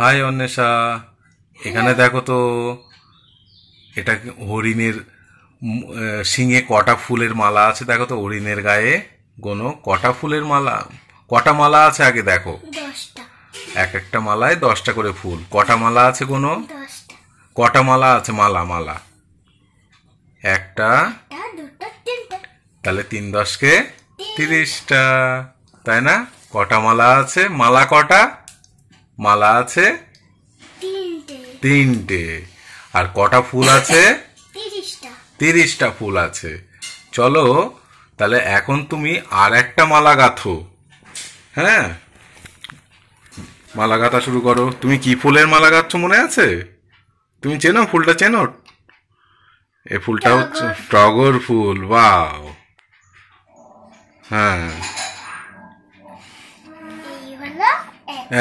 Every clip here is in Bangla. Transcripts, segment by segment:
হাই অন্বেষা এখানে হ্যাঁ। দেখো তো এটা হরিণের শিঙে কটা ফুলের মালা আছে দেখো তো হরিণের গায়ে কোনো কটা ফুলের মালা কটা মালা আছে আগে দেখো এক একটা মালায় দশটা করে ফুল কটা মালা আছে কোনো কটা মালা আছে মালা মালা একটা তাহলে তিন দশকে তিরিশটা তাই না কটা মালা আছে মালা কটা মালা আছে তিনটে আর কটা ফুল আছে তিরিশটা ফুল আছে চলো তাহলে এখন তুমি আর একটা মালা গাঁথো হ্যাঁ মালা গাঁথা শুরু করো তুমি কি ফুলের মালা গাঁথছো মনে আছে তুমি চেনো ফুলটা চেনো এ ফুলটা হচ্ছে টগর ফুল বাও হ্যাঁ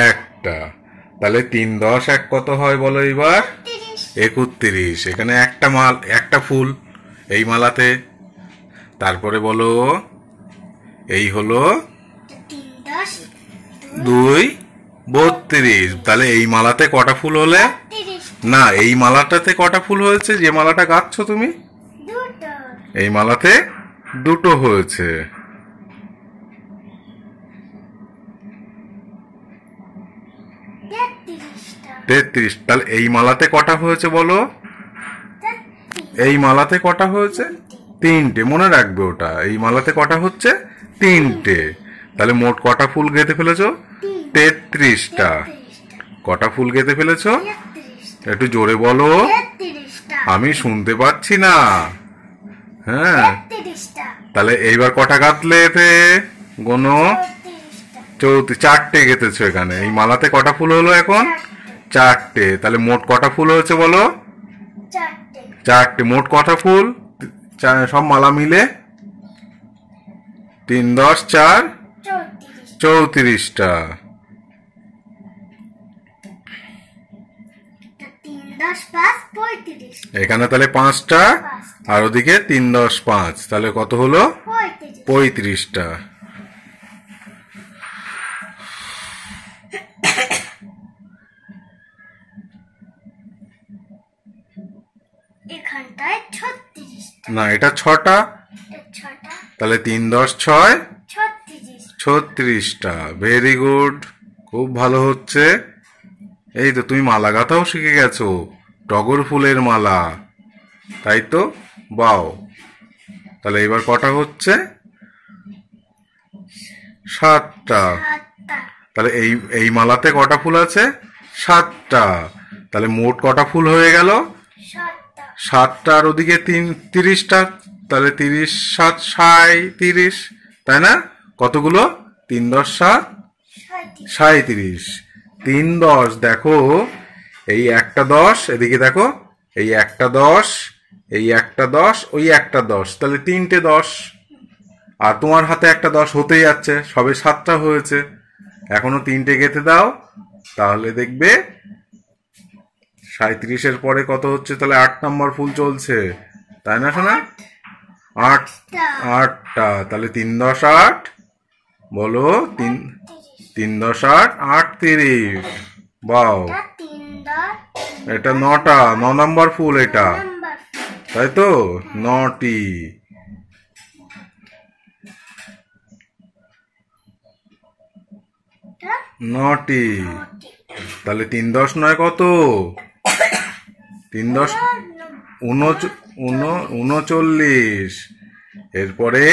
এক একটা তাহলে তিন দশ এক কত হয় বলো এবার একত্রিশ এখানে একটা মাল একটা ফুল এই মালাতে তারপরে বলো এই হলো দুই বত্রিশ তাহলে এই মালাতে কটা ফুল হলে না এই মালাটাতে কটা ফুল হয়েছে যে মালাটা গাচ্ছ তুমি এই মালাতে দুটো হয়েছে তেত্রিশ তাহলে এই মালাতে কটা হয়েছে বলো এই মালাতে কটা হয়েছে তিনটে মনে রাখবে ওটা এই মালাতে কটা হচ্ছে তিনটে তাহলে মোট কটা ফুল গেঁথে ফেলেছ তেত্রিশটা কটা ফুল গেঁথে ফেলেছ একটু জোরে বলো আমি শুনতে পাচ্ছি না হ্যাঁ তাহলে এইবার কটা গাঁথলে এতে গোনো চৌত্রিশ চারটে গেঁথেছ এখানে এই মালাতে কটা ফুল হলো এখন চারটে তাহলে মোট কটা ফুল হয়েছে বলো চারটে মোট কটা ফুল সব মালা মিলে তিন দশ চার চৌত্রিশটা এখানে তাহলে পাঁচটা আর ওদিকে তিন দশ পাঁচ তাহলে কত হলো পঁয়ত্রিশটা না এটা ছটা তাহলে তিন দশ ছয় ছত্রিশটা ভেরি গুড খুব ভালো হচ্ছে এই তো তুমি মালা গাঁথাও শিখে গেছো টগর ফুলের মালা তাই তো বাও তাহলে এবার কটা হচ্ছে সাতটা তাহলে এই এই মালাতে কটা ফুল আছে সাতটা তাহলে মোট কটা ফুল হয়ে গেল সাতটার ওদিকে তিন তিরিশটা তাহলে তিরিশ সাত সাঁই তিরিশ তাই না কতগুলো তিন দশ সাত সাঁত্রিশ তিন দশ দেখো এই একটা দশ এদিকে দেখো এই একটা দশ এই একটা দশ ওই একটা দশ তাহলে তিনটে দশ আর তোমার হাতে একটা দশ হতেই যাচ্ছে সবে সাতটা হয়েছে এখনো তিনটে গেঁথে দাও তাহলে দেখবে সাঁত্রিশের পরে কত হচ্ছে তাহলে আট নম্বর ফুল চলছে তাই না শোনা আট আটটা তাহলে তিন দশ আট বলো তিন তিন দশ আট আট তিরিশ বাও এটা নটা ন নম্বর ফুল এটা তাই তো হ্যাঁ। নটি নটি তাহলে তিন দশ নয় কত তিন দশ উনচল্লিশ এরপরে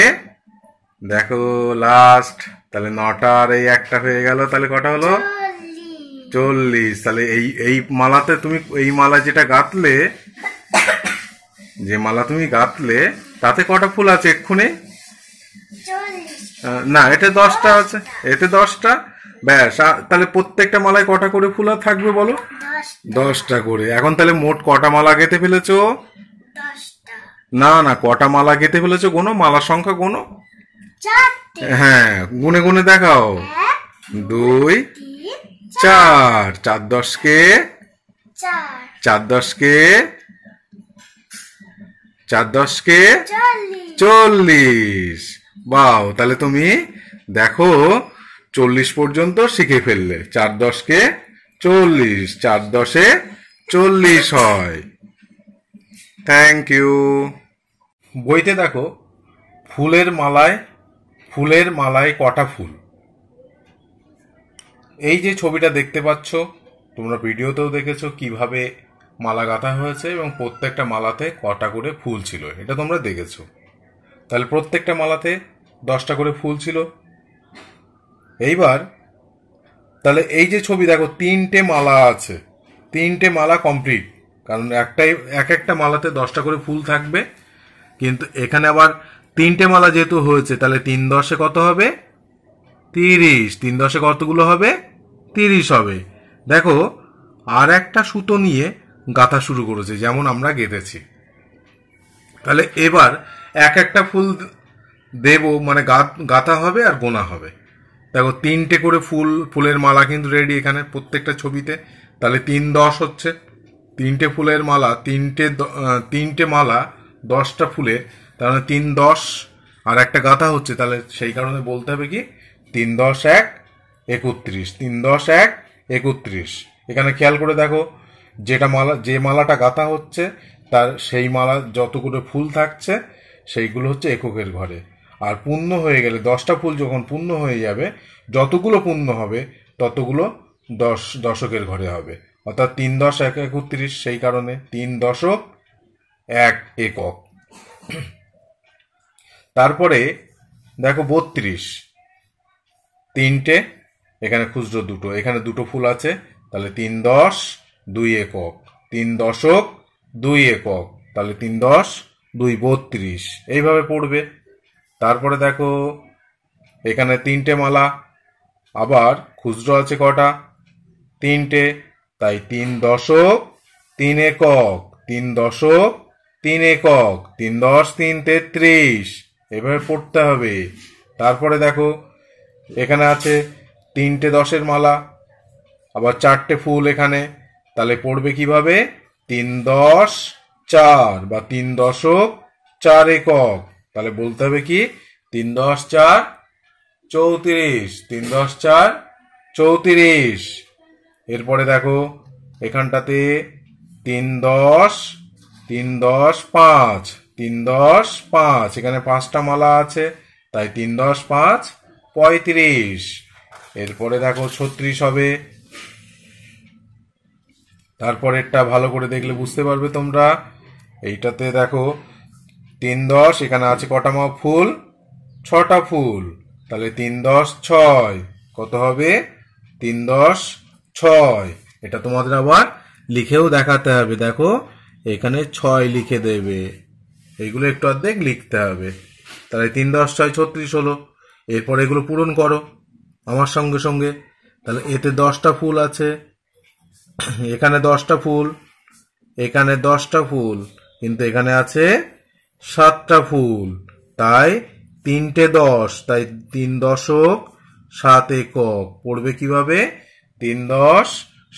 দেখো লাস্ট তাহলে নটা আর এই একটা হয়ে গেল তাহলে কটা হলো চল্লিশ তাহলে এই এই মালাতে তুমি এই মালা যেটা গাঁতলে যে মালা তুমি গাঁতলে তাতে কটা ফুল আছে এক্ষুনি না এটা দশটা আছে এতে দশটা ব্যাস তাহলে প্রত্যেকটা মালায় কটা করে ফুল থাকবে বলো দশটা করে এখন তাহলে মোট কটা মালা গেঁথে ফেলেছো না না কটা মালা গেঁথে ফেলেছো গোনো মালার সংখ্যা গোনো হ্যাঁ গুনে গুনে দেখাও দুই চার চার দশকে চার দশকে চার দশকে চল্লিশ বাও তাহলে তুমি দেখো চল্লিশ পর্যন্ত শিখে ফেললে চার দশকে চল্লিশ চার দশে চল্লিশ হয় থ্যাংক ইউ বইতে দেখো ফুলের মালায় ফুলের মালায় কটা ফুল এই যে ছবিটা দেখতে পাচ্ছ তোমরা ভিডিওতেও দেখেছো কিভাবে মালা গাঁথা হয়েছে এবং প্রত্যেকটা মালাতে কটা করে ফুল ছিল এটা তোমরা দেখেছো তাহলে প্রত্যেকটা মালাতে দশটা করে ফুল ছিল এইবার তাহলে এই যে ছবি দেখো তিনটে মালা আছে তিনটে মালা কমপ্লিট কারণ একটাই এক একটা মালাতে দশটা করে ফুল থাকবে কিন্তু এখানে আবার তিনটে মালা যেহেতু হয়েছে তাহলে তিন দশে কত হবে তিরিশ তিন দশে কতগুলো হবে তিরিশ হবে দেখো আর একটা সুতো নিয়ে গাঁথা শুরু করেছে যেমন আমরা গেঁথেছি তাহলে এবার এক একটা ফুল দেব মানে গাঁথা হবে আর গোনা হবে দেখো তিনটে করে ফুল ফুলের মালা কিন্তু রেডি এখানে প্রত্যেকটা ছবিতে তাহলে তিন দশ হচ্ছে তিনটে ফুলের মালা তিনটে তিনটে মালা দশটা ফুলে তাহলে তিন দশ আর একটা গাথা হচ্ছে তাহলে সেই কারণে বলতে হবে কি তিন দশ এক একত্রিশ তিন দশ এক একত্রিশ এখানে খেয়াল করে দেখো যেটা মালা যে মালাটা গাঁথা হচ্ছে তার সেই মালা যতগুলো ফুল থাকছে সেইগুলো হচ্ছে এককের ঘরে আর পূর্ণ হয়ে গেলে দশটা ফুল যখন পূর্ণ হয়ে যাবে যতগুলো পূর্ণ হবে ততগুলো দশ দশকের ঘরে হবে অর্থাৎ তিন দশ এক একত্রিশ সেই কারণে তিন দশক এক একক তারপরে দেখো বত্রিশ তিনটে এখানে খুচরো দুটো এখানে দুটো ফুল আছে তাহলে তিন দশ দুই একক তিন দশক দুই একক তাহলে তিন দশ দুই বত্রিশ এইভাবে পড়বে তারপরে দেখো এখানে তিনটে মালা আবার খুচরো আছে কটা তিনটে তাই তিন দশক তিন একক তিন দশক তিন একক তিন দশ তিন তেত্রিশ এভাবে পড়তে হবে তারপরে দেখো এখানে আছে তিনটে দশের মালা আবার চারটে ফুল এখানে তাহলে পড়বে কিভাবে তিন দশ চার বা তিন দশক চার একক তাহলে বলতে হবে কি তিন দশ চার চৌত্রিশ তিন দশ চার চৌত্রিশ এরপরে দেখো এখানটাতে তিন দশ তিন দশ পাঁচ তিন দশ পাঁচ এখানে পাঁচটা মালা আছে তাই তিন দশ পাঁচ পঁয়ত্রিশ এরপরে দেখো ছত্রিশ হবে তারপরেরটা ভালো করে দেখলে বুঝতে পারবে তোমরা এইটাতে দেখো তিন দশ এখানে আছে কটা ফুল ছটা ফুল তাহলে তিন দশ ছয় কত হবে তিন দশ ছয় এটা তোমাদের আবার লিখেও দেখাতে হবে দেখো এখানে ছয় লিখে দেবে এগুলো একটু অর্ধেক লিখতে হবে তাহলে তিন দশ ছয় ছত্রিশ হলো এরপর এগুলো পূরণ করো আমার সঙ্গে সঙ্গে তাহলে এতে দশটা ফুল আছে এখানে দশটা ফুল এখানে দশটা ফুল কিন্তু এখানে আছে সাতটা ফুল তাই তিনটে দশ তাই তিন দশক সাত একক পড়বে কিভাবে তিন দশ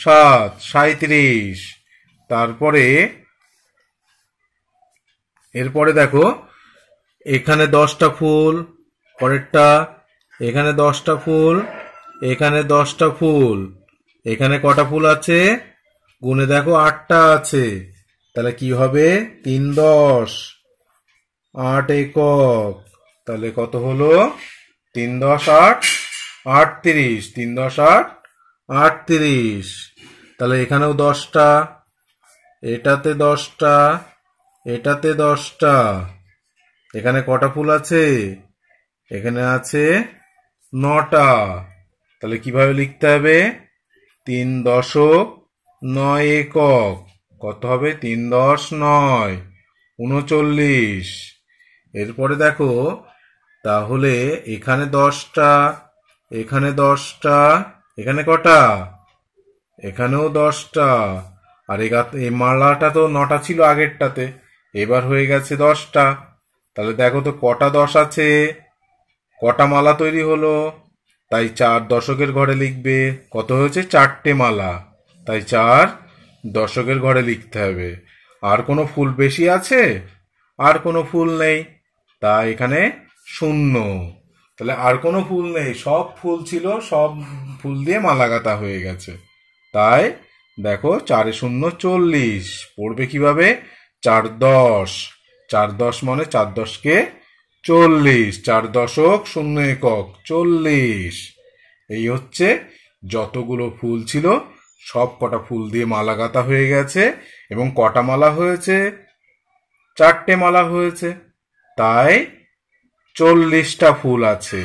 সাত সাঁত্রিশ তারপরে এরপরে দেখো এখানে দশটা ফুল পরেরটা এখানে দশটা ফুল এখানে দশটা ফুল এখানে কটা ফুল আছে গুনে দেখো আটটা আছে তাহলে কি হবে তিন দশ আট একক তাহলে কত হলো তিন দশ আট আটত্রিশ তিন দশ আট আটত্রিশ তাহলে এখানেও দশটা এটাতে দশটা এটাতে দশটা এখানে কটা ফুল আছে এখানে আছে নটা তাহলে কিভাবে লিখতে হবে তিন দশক নয় একক কত হবে তিন দশ নয় উনচল্লিশ এরপরে দেখো তাহলে এখানে দশটা এখানে দশটা এখানে কটা এখানেও দশটা আর এই মালাটা তো নটা ছিল আগেরটাতে এবার হয়ে গেছে দশটা তাহলে দেখো তো কটা দশ আছে কটা মালা তৈরি হলো তাই চার দশকের ঘরে লিখবে কত হয়েছে চারটে মালা তাই চার দশকের ঘরে লিখতে হবে আর কোনো ফুল বেশি আছে আর কোনো ফুল নেই তা এখানে শূন্য তাহলে আর কোনো ফুল নেই সব ফুল ছিল সব ফুল দিয়ে মালা গাঁথা হয়ে গেছে তাই দেখো চারে শূন্য চল্লিশ পড়বে কিভাবে চার দশ চার দশ মানে চার দশকে চল্লিশ চার দশক শূন্য একক চল্লিশ এই হচ্ছে যতগুলো ফুল ছিল সব কটা ফুল দিয়ে মালা গাঁথা হয়ে গেছে এবং কটা মালা হয়েছে চারটে মালা হয়েছে তাই চল্লিশটা ফুল আছে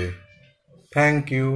থ্যাংক ইউ